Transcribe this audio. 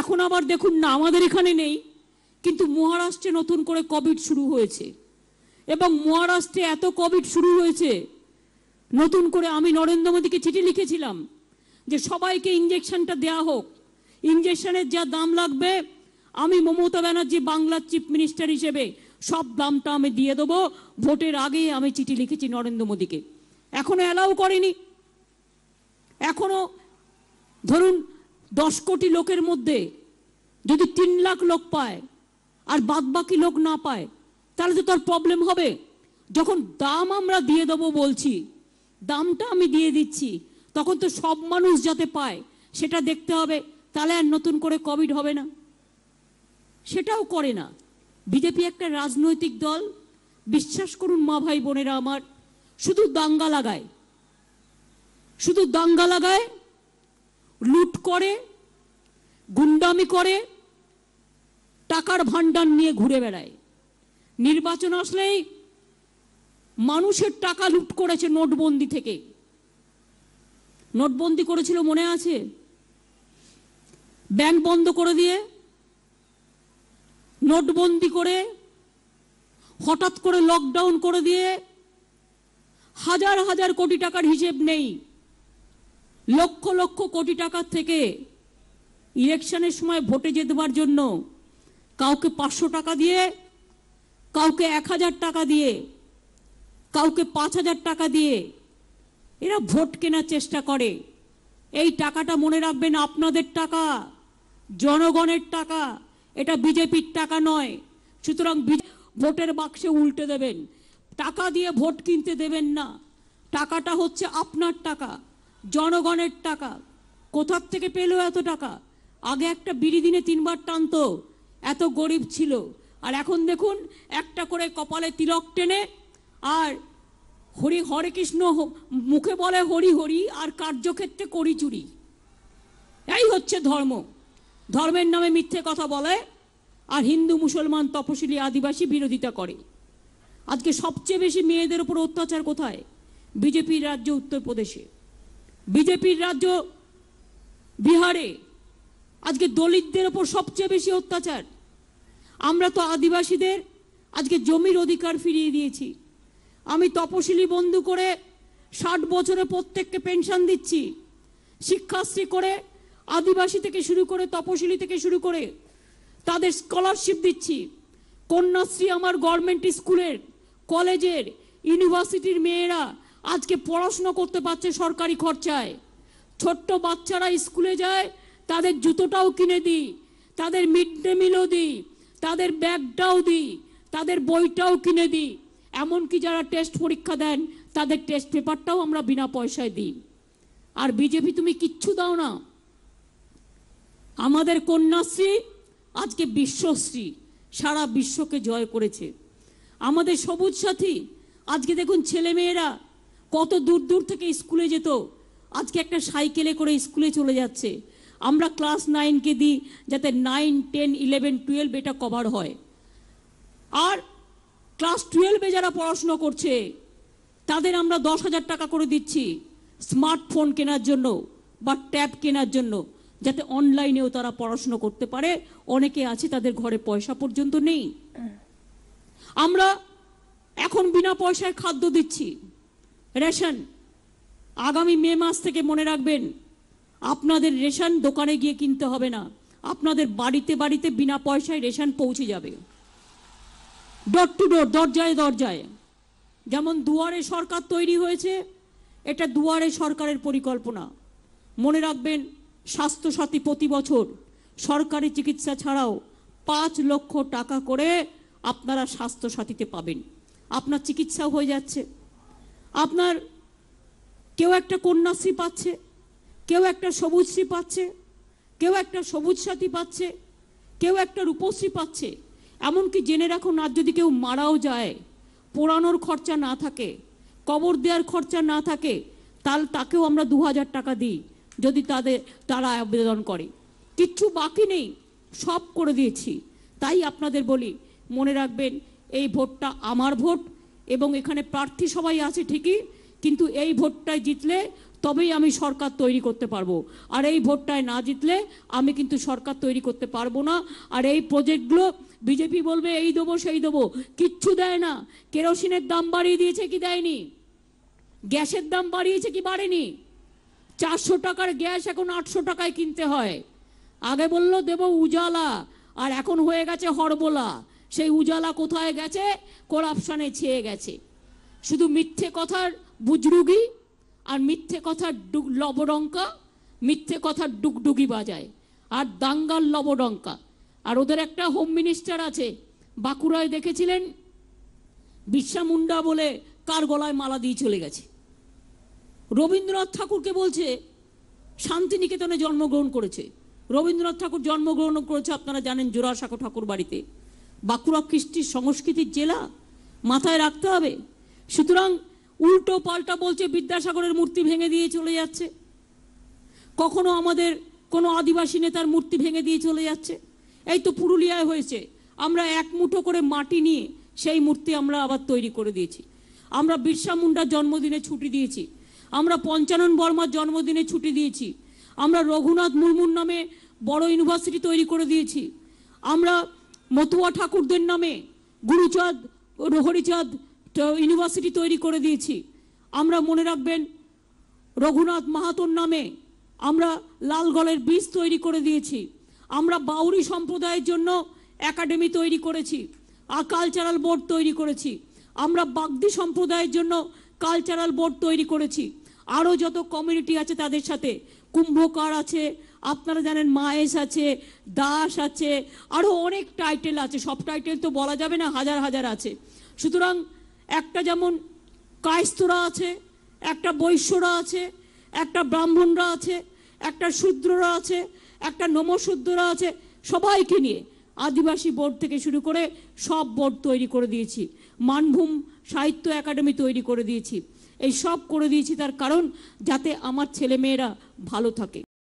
এখন আবার দেখুন না আমাদের এখানে নেই কিন্তু মহারাষ্ট্রে নতুন করে কোভিড শুরু হয়েছে এবং মহারাষ্ট্রে এত কোভিড শুরু হয়েছে নতুন করে আমি নরেন্দ্র মোদীকে চিঠি লিখেছিলাম যে সবাইকে ইঞ্জেকশনটা দেয়া হোক ইঞ্জেকশনের যা দাম লাগবে আমি মমতা ব্যানার্জি বাংলার চিফ মিনিস্টার হিসেবে সব দামটা আমি দিয়ে দেবো ভোটের আগে আমি চিঠি লিখেছি নরেন্দ্র মোদীকে এখনো অ্যালাউ করেনি এখনো ধরুন দশ কোটি লোকের মধ্যে যদি তিন লাখ লোক পায় আর বাদ বাকি লোক না পায় তাহলে তো তার প্রবলেম হবে যখন দাম আমরা দিয়ে দেবো বলছি দামটা আমি দিয়ে দিচ্ছি তখন তো সব মানুষ যাতে পায় সেটা দেখতে হবে তাহলে আর নতুন করে কোভিড হবে না সেটাও করে না বিজেপি একটা রাজনৈতিক দল বিশ্বাস করুন মা ভাই বোনেরা আমার শুধু দাঙ্গা লাগায় শুধু দাঙ্গা লাগায় লুট করে গুন্ডামি করে টাকার ভাণ্ডার নিয়ে ঘুরে বেড়ায় নির্বাচন আসলেই মানুষের টাকা লুট করেছে নোটবন্দি থেকে নোটবন্দি করেছিল মনে আছে ব্যাংক বন্ধ করে দিয়ে নোটবন্দি করে হঠাৎ করে লকডাউন করে দিয়ে হাজার হাজার কোটি টাকার হিসেব নেই লক্ষ লক্ষ কোটি টাকার থেকে ইলেকশনের সময় ভোটে যেতেবার জন্য কাউকে পাঁচশো টাকা দিয়ে কাউকে এক হাজার টাকা দিয়ে কাউকে পাঁচ হাজার টাকা দিয়ে এরা ভোট কেনার চেষ্টা করে এই টাকাটা মনে রাখবেন আপনাদের টাকা জনগণের টাকা এটা বিজেপির টাকা নয় সুতরাং ভোটের বাক্সে উল্টে দেবেন টাকা দিয়ে ভোট কিনতে দেবেন না টাকাটা হচ্ছে আপনার টাকা জনগণের টাকা কোথার থেকে পেল এত টাকা আগে একটা বিড়ি দিনে তিনবার টানত এত গরিব ছিল আর এখন দেখুন একটা করে কপালে তিলক টেনে আর হরি হরে কৃষ্ণ মুখে বলে হরি হরি আর কার্যক্ষেত্রে করি চুরি এই হচ্ছে ধর্ম ধর্মের নামে মিথ্যে কথা বলে আর হিন্দু মুসলমান তপশিলি আদিবাসী বিরোধিতা করে আজকে সবচেয়ে বেশি মেয়েদের উপর অত্যাচার কোথায় বিজেপির রাজ্য উত্তরপ্রদেশে বিজেপির রাজ্য বিহারে আজকে দলিতদের ওপর সবচেয়ে বেশি অত্যাচার আমরা তো আদিবাসীদের আজকে জমির অধিকার ফিরিয়ে দিয়েছি আমি তপশিলি বন্ধু করে ষাট বছরে প্রত্যেককে পেনশন দিচ্ছি শিক্ষাশ্রী করে আদিবাসী থেকে শুরু করে তপশিলি থেকে শুরু করে তাদের স্কলারশিপ দিচ্ছি কন্যাশ্রী আমার গভর্নমেন্ট স্কুলের কলেজের ইউনিভার্সিটির মেয়েরা আজকে পড়াশুনো করতে পারছে সরকারি খরচায় ছোট্ট বাচ্চারা স্কুলে যায় তাদের জুতোটাও কিনে দিই তাদের মিড ডে মিলও দিই তাদের ব্যাগটাও দিই তাদের বইটাও কিনে দিই এমনকি যারা টেস্ট পরীক্ষা দেন তাদের টেস্ট পেপারটাও আমরা বিনা পয়সায় দিই আর বিজেপি তুমি কিচ্ছু দাও না আমাদের কন্যাশ্রী আজকে বিশ্বশ্রী সারা বিশ্বকে জয় করেছে আমাদের সবুজ সাথী আজকে দেখুন ছেলেমেয়েরা কত দূর দূর থেকে স্কুলে যেত আজকে একটা সাইকেলে করে স্কুলে চলে যাচ্ছে আমরা ক্লাস নাইনকে দিই যাতে নাইন টেন ইলেভেন টুয়েলভ এটা কভার হয় আর ক্লাস টুয়েলভে যারা পড়াশুনো করছে তাদের আমরা দশ হাজার টাকা করে দিচ্ছি স্মার্টফোন কেনার জন্য বা ট্যাব কেনার জন্য যাতে অনলাইনেও তারা পড়াশুনো করতে পারে অনেকে আছে তাদের ঘরে পয়সা পর্যন্ত নেই আমরা এখন বিনা পয়সায় খাদ্য দিচ্ছি রেশন আগামী মে মাস থেকে মনে রাখবেন আপনাদের রেশন দোকানে গিয়ে কিনতে হবে না আপনাদের বাড়িতে বাড়িতে বিনা পয়সায় রেশন পৌঁছে যাবে ডোর টু ডোর দরজায় দরজায় যেমন দুয়ারে সরকার তৈরি হয়েছে এটা দুয়ারে সরকারের পরিকল্পনা মনে রাখবেন স্বাস্থ্যসাথী প্রতি বছর সরকারি চিকিৎসা ছাড়াও পাঁচ লক্ষ টাকা করে আপনারা স্বাস্থ্যসাথীতে পাবেন আপনার চিকিৎসাও হয়ে যাচ্ছে আপনার কেউ একটা কন্যাশ্রী পাচ্ছে কেউ একটা সবুজশ্রী পাচ্ছে কেউ একটা সবুজ সাথী পাচ্ছে কেউ একটা রূপশ্রী পাচ্ছে এমনকি জেনে রাখুন আর যদি কেউ মারাও যায় পোড়ানোর খরচা না থাকে কবর দেওয়ার খরচা না থাকে তাল তাকেও আমরা দু টাকা দিই যদি তাদের তারা আবেদন করে কিচ্ছু বাকি নেই সব করে দিয়েছি তাই আপনাদের বলি মনে রাখবেন এই ভোটটা আমার ভোট এবং এখানে প্রার্থী সবাই আছে ঠিকই কিন্তু এই ভোটটায় জিতলে তবেই আমি সরকার তৈরি করতে পারবো আর এই ভোটটায় না জিতলে আমি কিন্তু সরকার তৈরি করতে পারবো না আর এই প্রজেক্টগুলো বিজেপি বলবে এই দেবো সেই দেবো কিচ্ছু দেয় না কেরোসিনের দাম বাড়িয়ে দিয়েছে কি দেয়নি গ্যাসের দাম বাড়িয়েছে কি বাড়েনি চারশো টাকার গ্যাস এখন আটশো টাকায় কিনতে হয় আগে বলল দেব উজালা আর এখন হয়ে গেছে হরবোলা সেই উজালা কোথায় গেছে করাপশনে ছেয়ে গেছে শুধু মিথ্যে কথার বুজরুগি আর মিথ্যে কথার লবডঙ্কা মিথ্যে কথার ডুগডুগি বাজায় আর দাঙ্গার লবডঙ্কা আর ওদের একটা হোম মিনিস্টার আছে বাঁকুড়ায় দেখেছিলেন বিশ্বা মুন্ডা বলে কার গলায় মালা দিয়ে চলে গেছে রবীন্দ্রনাথ ঠাকুরকে বলছে শান্তিনিকেতনে জন্মগ্রহণ করেছে রবীন্দ্রনাথ ঠাকুর জন্মগ্রহণ করেছে আপনারা জানেন জোড়াসাঁকো ঠাকুর বাড়িতে বাঁকুড়া কৃষ্টি সংস্কৃতির জেলা মাথায় রাখতে হবে সুতরাং উল্টো পাল্টা বলছে বিদ্যাসাগরের মূর্তি ভেঙে দিয়ে চলে যাচ্ছে কখনো আমাদের কোনো আদিবাসী নেতার মূর্তি ভেঙে দিয়ে চলে যাচ্ছে এই তো পুরুলিয়ায় হয়েছে আমরা এক মুঠো করে মাটি নিয়ে সেই মূর্তি আমরা আবার তৈরি করে দিয়েছি আমরা বিরসা মুন্ডার জন্মদিনে ছুটি দিয়েছি আমরা পঞ্চানন বর্মার জন্মদিনে ছুটি দিয়েছি আমরা রঘুনাথ মুর্মুর নামে বড় ইউনিভার্সিটি তৈরি করে দিয়েছি আমরা মতুয়া ঠাকুরদের নামে গুরুচাঁদ রহরিচাঁদ ইউনিভার্সিটি তৈরি করে দিয়েছি আমরা মনে রাখবেন রঘুনাথ মাহাতোর নামে আমরা লালগলের বীজ তৈরি করে দিয়েছি আমরা বাউরি সম্প্রদায়ের জন্য একাডেমি তৈরি করেছি আর কালচারাল বোর্ড তৈরি করেছি আমরা বাগদি সম্প্রদায়ের জন্য কালচারাল বোর্ড তৈরি করেছি আরও যত কমিউনিটি আছে তাদের সাথে কুম্ভকার আছে আপনারা জানেন মায়েস আছে দাস আছে আরও অনেক টাইটেল আছে সব টাইটেল তো বলা যাবে না হাজার হাজার আছে সুতরাং একটা যেমন কায়স্তরা আছে একটা বৈশ্যরা আছে একটা ব্রাহ্মণরা আছে একটা শূদ্ররা আছে একটা নমশূদ্ররা আছে সবাইকে নিয়ে আদিবাসী বোর্ড থেকে শুরু করে সব বোর্ড তৈরি করে দিয়েছি মানভূম সাহিত্য একাডেমি তৈরি করে দিয়েছি এই সব করে দিয়েছি তার কারণ যাতে আমার ছেলেমেয়েরা ভালো থাকে